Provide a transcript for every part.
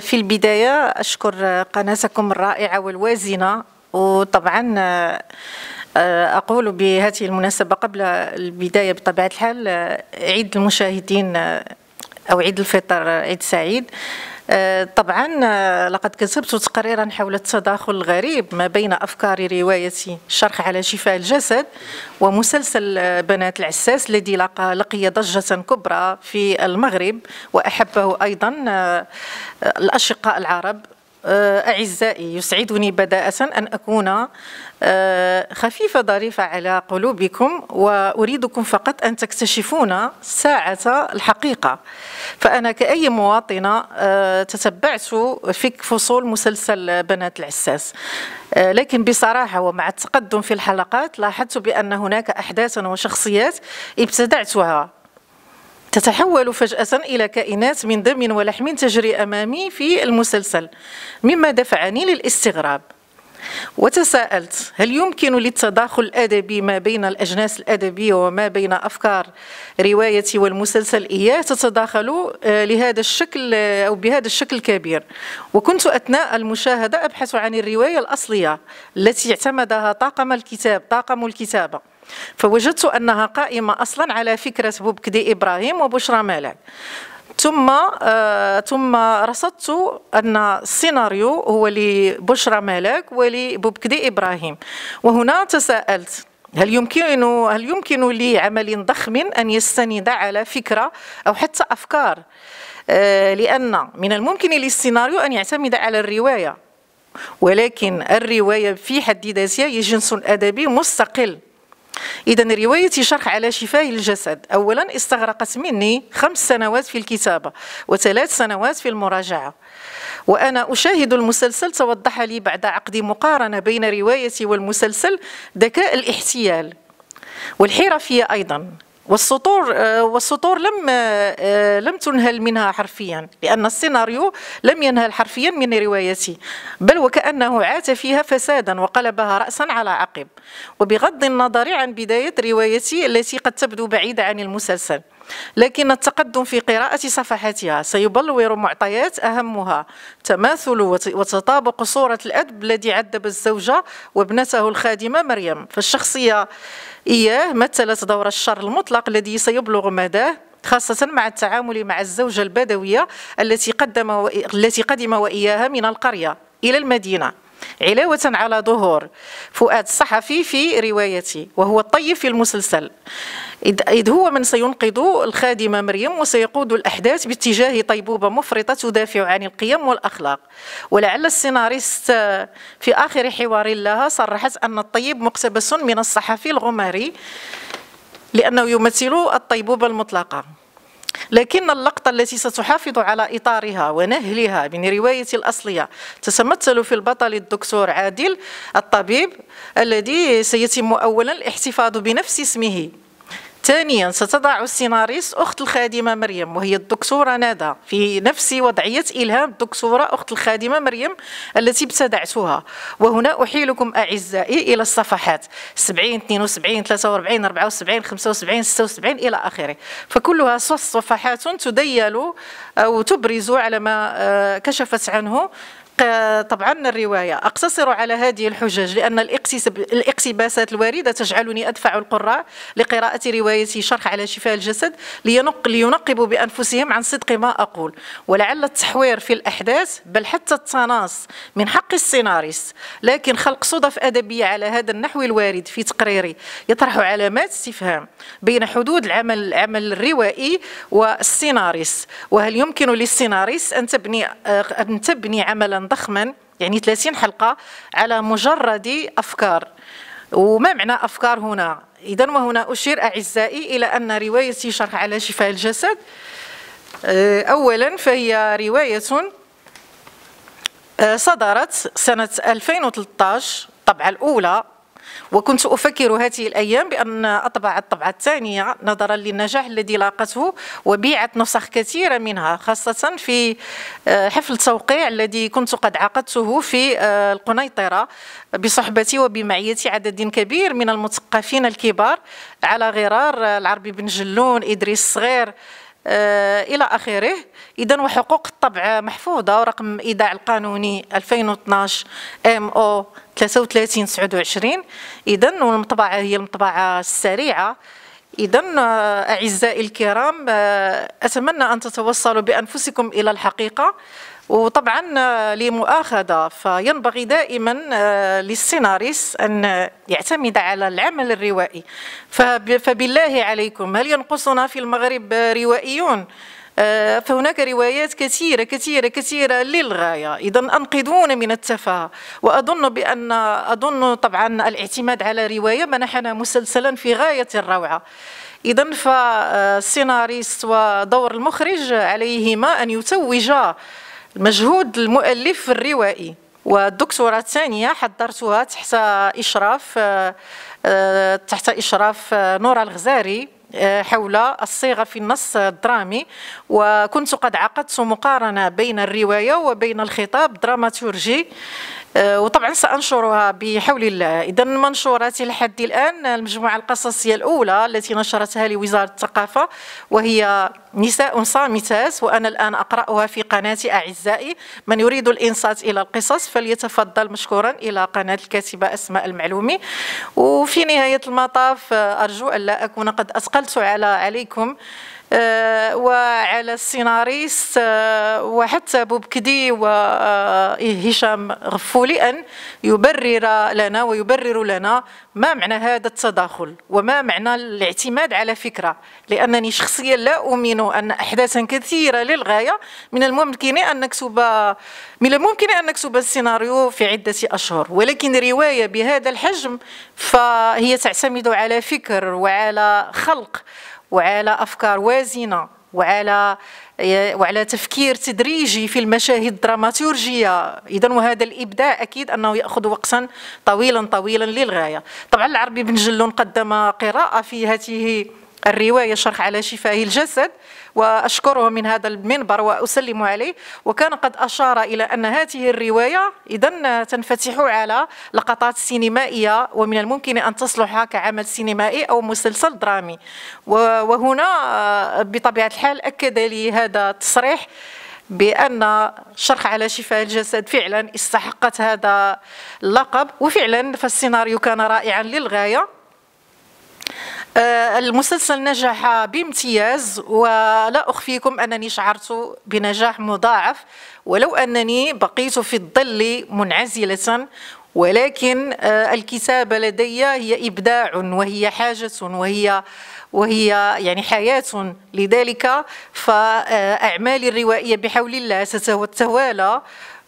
في البداية أشكر قناتكم الرائعة والوازنة وطبعا آه، أقول بهذه المناسبة قبل البداية بطبيعة الحال آه، عيد المشاهدين آه، أو عيد الفطر عيد سعيد آه، طبعا آه، لقد كتبت تقريرا حول التداخل الغريب ما بين افكار روايه شرح على شفاء الجسد ومسلسل آه، بنات العساس الذي لقي ضجه كبرى في المغرب واحبه ايضا الاشقاء العرب آه، أعزائي يسعدني بداءة أن أكون آه، خفيفة ظريفة على قلوبكم وأريدكم فقط أن تكتشفون ساعة الحقيقة فأنا كأي مواطنة آه، تتبعت في فصول مسلسل بنات العساس لكن بصراحة ومع التقدم في الحلقات لاحظت بأن هناك أحداثا وشخصيات ابتدعتها تتحول فجأة إلى كائنات من دم ولحم تجري أمامي في المسلسل مما دفعني للاستغراب وتساءلت هل يمكن للتداخل الأدبي ما بين الأجناس الأدبية وما بين أفكار روايتي والمسلسل إياه تتداخل آه، لهذا الشكل آه، أو بهذا الشكل الكبير وكنت أثناء المشاهدة أبحث عن الرواية الأصلية التي اعتمدها طاقم الكتاب طاقم الكتابة فوجدت أنها قائمة أصلا على فكرة بوبكدي إبراهيم وبشرى مالك ثم آه ثم رصدت ان السيناريو هو لبشرى مالك ولبوبكدي ابراهيم وهنا تساءلت هل يمكن هل يمكن لعمل ضخم ان يستند على فكره او حتى افكار آه، لان من الممكن للسيناريو ان يعتمد على الروايه ولكن الروايه في حد ذاتها هي جنس ادبي مستقل إذا روايتي شرح على شفاء الجسد أولا استغرقت مني خمس سنوات في الكتابة وثلاث سنوات في المراجعة وأنا أشاهد المسلسل توضح لي بعد عقد مقارنة بين روايتي والمسلسل ذكاء الاحتيال والحرفية أيضا والسطور آه، والسطور لم آه، آه، لم تنهل منها حرفيا لان السيناريو لم ينهل حرفيا من روايتي بل وكانه عات فيها فسادا وقلبها راسا على عقب وبغض النظر عن بدايه روايتي التي قد تبدو بعيده عن المسلسل لكن التقدم في قراءة صفحاتها سيبلور معطيات أهمها تماثل وتطابق صورة الأدب الذي عذب الزوجة وابنته الخادمة مريم فالشخصية إياه مثلت دور الشر المطلق الذي سيبلغ مداه خاصة مع التعامل مع الزوجة البدوية التي قدم التي قدم وإياها من القرية إلى المدينة علاوة على ظهور فؤاد الصحفي في روايتي وهو الطيب في المسلسل إذ هو من سينقذ الخادمة مريم وسيقود الأحداث باتجاه طيبوبة مفرطة تدافع عن القيم والأخلاق ولعل السيناريست في آخر حوار لها صرحت أن الطيب مقتبس من الصحفي الغماري لأنه يمثل الطيبوبة المطلقة لكن اللقطة التي ستحافظ على إطارها ونهلها من رواية الأصلية تتمثل في البطل الدكتور عادل الطبيب الذي سيتم أولا الاحتفاظ بنفس اسمه ثانيا ستضع السيناريست أخت الخادمة مريم وهي الدكتورة ندى في نفس وضعية إلهام الدكتورة أخت الخادمة مريم التي ابتدعتها وهنا أحيلكم أعزائي إلى الصفحات 70 72 43 74 75 76 إلى آخره فكلها صفحات تديل أو تبرز على ما آه، كشفت عنه طبعا الرواية أقتصر على هذه الحجج لأن الاقتباسات الواردة تجعلني أدفع القراء لقراءة رواية شرح على شفاء الجسد لينقبوا بأنفسهم عن صدق ما أقول ولعل التحوير في الأحداث بل حتى التناص من حق السيناريست لكن خلق صدف أدبية على هذا النحو الوارد في تقريري يطرح علامات استفهام بين حدود العمل العمل الروائي والسيناريست وهل يمكن للسيناريست أن تبني أن تبني عملا ضخما يعني 30 حلقة على مجرد أفكار وما معنى أفكار هنا إذا وهنا أشير أعزائي إلى أن روايتي شرح على شفاء الجسد آه، أولا فهي رواية آه، صدرت سنة 2013 الطبعة الأولى وكنت أفكر هذه الأيام بأن أطبع الطبعة الثانية نظرا للنجاح الذي لاقته وبيعت نسخ كثيرة منها خاصة في آه، حفل توقيع الذي كنت قد عقدته في آه، القنيطرة بصحبتي وبمعية عدد كبير من المثقفين الكبار على غرار آه، العربي بن جلون إدريس الصغير آه، الى اخره اذا وحقوق الطبع محفوظه ورقم ايداع القانوني 2012 ام او 33 29 اذا والمطبعه هي المطبعه السريعه إذا آه، أعزائي الكرام آه، أتمنى أن تتوصلوا بأنفسكم إلى الحقيقة وطبعا آه، لمؤاخذة فينبغي دائما آه، للسيناريس أن يعتمد على العمل الروائي فبالله عليكم هل ينقصنا في المغرب روائيون؟ آه، فهناك روايات كثيرة كثيرة كثيرة للغاية إذا أنقذونا من التفاهة وأظن بأن أظن طبعا الاعتماد على رواية منحنا مسلسلا في غاية الروعة إذا فالسيناريست ودور المخرج عليهما أن يتوجا مجهود المؤلف الروائي والدكتوراه الثانيه حضرتها تحت اشراف آه، آه، تحت اشراف آه، نورا الغزاري حول الصيغه في النص الدرامي وكنت قد عقدت مقارنه بين الروايه وبين الخطاب الدراماتورجي وطبعا سانشرها بحول الله اذا منشوراتي لحد الان المجموعه القصصيه الاولى التي نشرتها لوزاره الثقافه وهي نساء صامتات وأنا الآن أقرأها في قناتي أعزائي من يريد الإنصات إلى القصص فليتفضل مشكورا إلى قناة الكاتبة أسماء المعلومي وفي نهاية المطاف آه، أرجو أن لا أكون قد أثقلت على عليكم آه، وعلى السيناريست آه، وحتى بوبكدي وهشام غفولي أن يبرر لنا ويبرر لنا ما معنى هذا التداخل وما معنى الاعتماد على فكرة لأنني شخصيا لا أؤمن أن أحداثا كثيرة للغاية من الممكن أن نكتب من الممكن أن نكتب السيناريو في عدة أشهر ولكن رواية بهذا الحجم فهي تعتمد على فكر وعلى خلق وعلى أفكار وازنة وعلى إيه، وعلى تفكير تدريجي في المشاهد الدراماتورجية إذا وهذا الإبداع أكيد أنه يأخذ وقتا طويلا طويلا للغاية طبعا العربي بن جلون قدم قراءة في هذه الرواية شرح على شفاه الجسد وأشكره من هذا المنبر وأسلم عليه وكان قد أشار إلى أن هذه الرواية إذا تنفتح على لقطات سينمائية ومن الممكن أن تصلح كعمل سينمائي أو مسلسل درامي وهنا آه، بطبيعة الحال أكد لي هذا التصريح بان شرح على شفاه الجسد فعلا استحقت هذا اللقب وفعلا فالسيناريو كان رائعا للغايه آه، المسلسل نجح بامتياز ولا أخفيكم أنني شعرت بنجاح مضاعف ولو أنني بقيت في الظل منعزلة ولكن آه، الكتابة لدي هي إبداع وهي حاجة وهي وهي يعني حياة لذلك فأعمالي الروائية بحول الله ستتوالى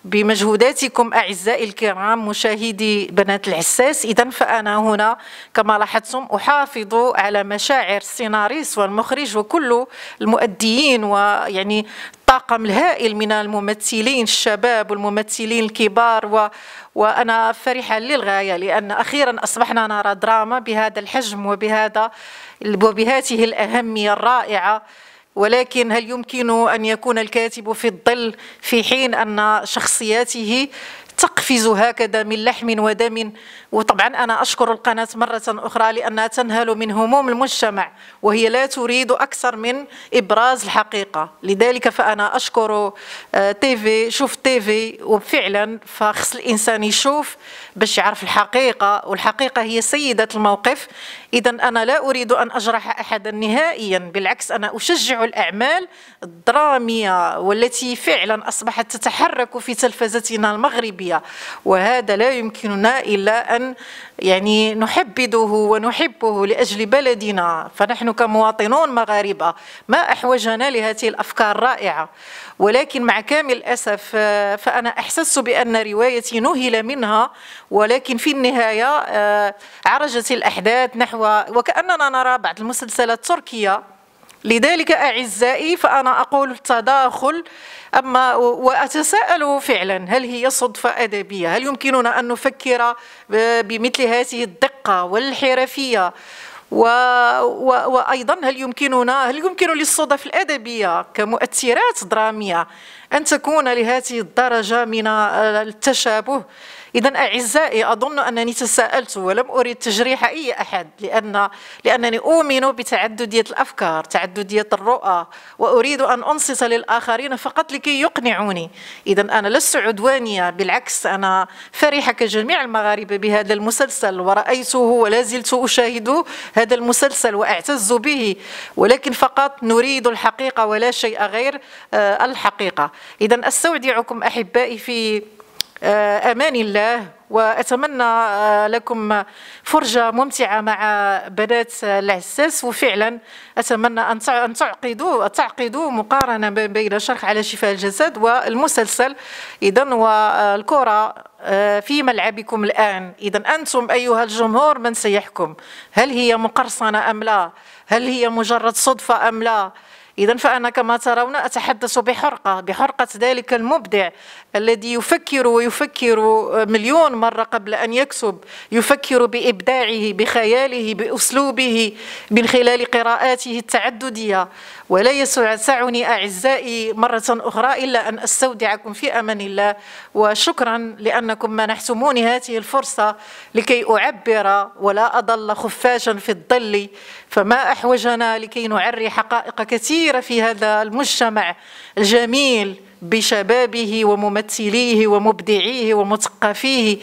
بمجهوداتكم أعزائي الكرام مشاهدي بنات العساس إذا فأنا هنا كما لاحظتم أحافظ على مشاعر السيناريست والمخرج وكل المؤديين ويعني الطاقم الهائل من الممثلين الشباب والممثلين الكبار و... وأنا فرحة للغاية لأن أخيرا أصبحنا نرى دراما بهذا الحجم وبهذا وبهذه الأهمية الرائعة ولكن هل يمكن أن يكون الكاتب في الظل في حين أن شخصياته تقفز هكذا من لحم ودم وطبعا أنا أشكر القناة مرة أخرى لأنها تنهل من هموم المجتمع وهي لا تريد أكثر من إبراز الحقيقة لذلك فأنا أشكر آه، تيفي شوف تيفي وفعلا فخص الإنسان يشوف باش يعرف الحقيقة والحقيقة هي سيدة الموقف إذا أنا لا أريد أن أجرح أحدا نهائيا بالعكس أنا أشجع الأعمال الدرامية والتي فعلا أصبحت تتحرك في تلفزتنا المغربية وهذا لا يمكننا إلا أن يعني نحبده ونحبه لأجل بلدنا فنحن كمواطنون مغاربة ما أحوجنا لهذه الأفكار الرائعة ولكن مع كامل الأسف آه، فأنا أحسست بأن روايتي نهل منها ولكن في النهاية آه، عرجت الأحداث نحو نحو وكأننا نرى بعض المسلسلات التركية لذلك أعزائي فأنا أقول تداخل أما وأتساءل فعلا هل هي صدفة أدبية هل يمكننا أن نفكر بمثل هذه الدقة والحرفية و... و... وايضا هل يمكننا هل يمكن للصدف الادبيه كمؤثرات دراميه ان تكون لهذه الدرجه من التشابه إذا أعزائي أظن أنني تساءلت ولم أريد تجريح أي أحد لأن لأنني أؤمن بتعددية الأفكار تعددية الرؤى وأريد أن أنصت للآخرين فقط لكي يقنعوني إذا أنا لست عدوانية بالعكس أنا فرحة كجميع المغاربة بهذا المسلسل ورأيته ولا زلت أشاهد هذا المسلسل وأعتز به ولكن فقط نريد الحقيقة ولا شيء غير آه، الحقيقة إذا أستودعكم أحبائي في آه، امان الله واتمنى آه، لكم فرجه ممتعه مع بنات العساس وفعلا اتمنى ان تعقدوا تعقدوا مقارنه بين شرح على شفاء الجسد والمسلسل اذا والكره آه، في ملعبكم الان اذا انتم ايها الجمهور من سيحكم هل هي مقرصنه ام لا هل هي مجرد صدفه ام لا إذا فأنا كما ترون أتحدث بحرقة بحرقة ذلك المبدع الذي يفكر ويفكر مليون مرة قبل أن يكتب يفكر بإبداعه بخياله بأسلوبه من خلال قراءاته التعددية ولا يسعني أعزائي مرة أخرى إلا أن أستودعكم في أمان الله وشكرا لأنكم منحتموني هذه الفرصة لكي أعبر ولا أضل خفاشا في الظل فما أحوجنا لكي نعري حقائق كثيرة كبيرة في هذا المجتمع الجميل بشبابه وممثليه ومبدعيه ومثقفيه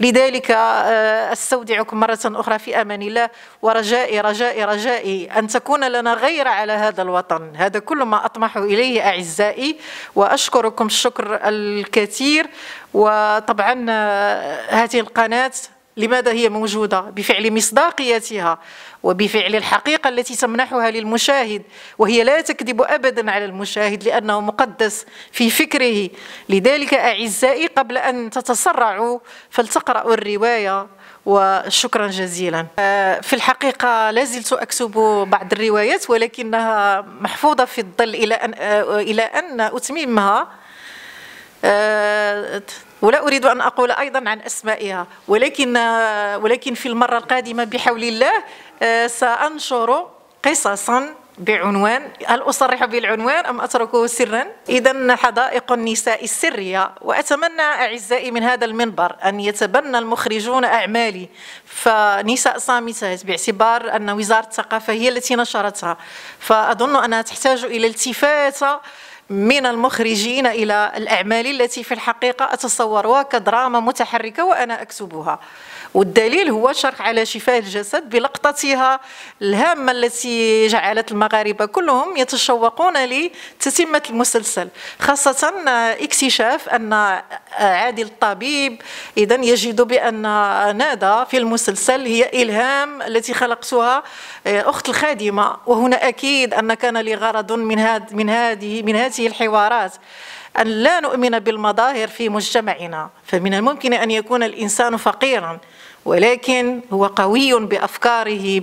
لذلك آه، استودعكم مره اخرى في امان الله ورجائي رجائي رجائي ان تكون لنا غيره على هذا الوطن هذا كل ما اطمح اليه اعزائي واشكركم الشكر الكثير وطبعا آه، هذه القناه لماذا هي موجودة بفعل مصداقيتها وبفعل الحقيقة التي تمنحها للمشاهد وهي لا تكذب أبدا على المشاهد لأنه مقدس في فكره لذلك أعزائي قبل أن تتسرعوا فلتقرأوا الرواية وشكرا جزيلا آه، في الحقيقة لازلت أكتب بعض الروايات ولكنها محفوظة في الظل إلى أن, آه، إلى أن أتممها آه، ولا اريد ان اقول ايضا عن اسمائها ولكن ولكن في المره القادمه بحول الله آه، سانشر قصصا بعنوان هل أصرح بالعنوان أم أتركه سرا؟ إذا حدائق النساء السرية وأتمنى أعزائي من هذا المنبر أن يتبنى المخرجون أعمالي فنساء صامتات باعتبار أن وزارة الثقافة هي التي نشرتها فأظن أنها تحتاج إلى التفاتة من المخرجين إلى الأعمال التي في الحقيقة أتصورها كدراما متحركة وأنا أكتبها والدليل هو شرح على شفاه الجسد بلقطتها الهامة التي جعلت المغاربة كلهم يتشوقون لتتمة المسلسل خاصة اكتشاف أن عادل الطبيب إذا يجد بأن نادى في المسلسل هي إلهام التي خلقتها أخت الخادمة وهنا أكيد أن كان لغرض من هذه من هذه من هذه هذه الحوارات أن لا نؤمن بالمظاهر في مجتمعنا فمن الممكن أن يكون الإنسان فقيرا ولكن هو قوي بأفكاره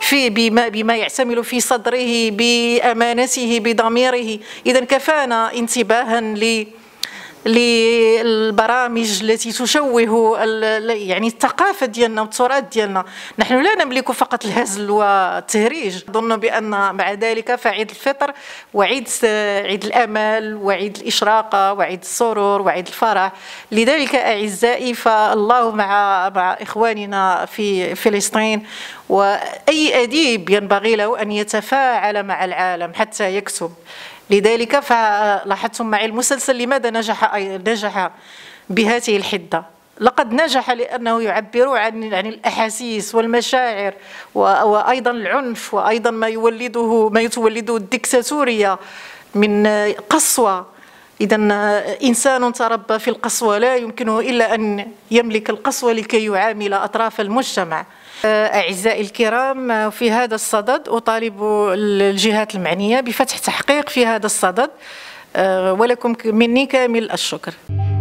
في بما, بما يعتمل في صدره بأمانته بضميره إذا كفانا انتباها لي للبرامج التي تشوه يعني الثقافه ديالنا والتراث ديالنا نحن لا نملك فقط الهزل والتهريج اظن بان مع ذلك فعيد الفطر وعيد عيد الامل وعيد الاشراقه وعيد السرور وعيد الفرح لذلك اعزائي فالله مع مع اخواننا في فلسطين واي اديب ينبغي له ان يتفاعل مع العالم حتى يكسب لذلك فلاحظتم معي المسلسل لماذا نجح نجح بهذه الحده لقد نجح لانه يعبر عن عن الاحاسيس والمشاعر وايضا العنف وايضا ما يولده ما تولده الدكتاتوريه من قسوه اذا انسان تربى في القسوه لا يمكنه الا ان يملك القسوه لكي يعامل اطراف المجتمع أعزائي الكرام في هذا الصدد أطالب الجهات المعنية بفتح تحقيق في هذا الصدد ولكم مني كامل الشكر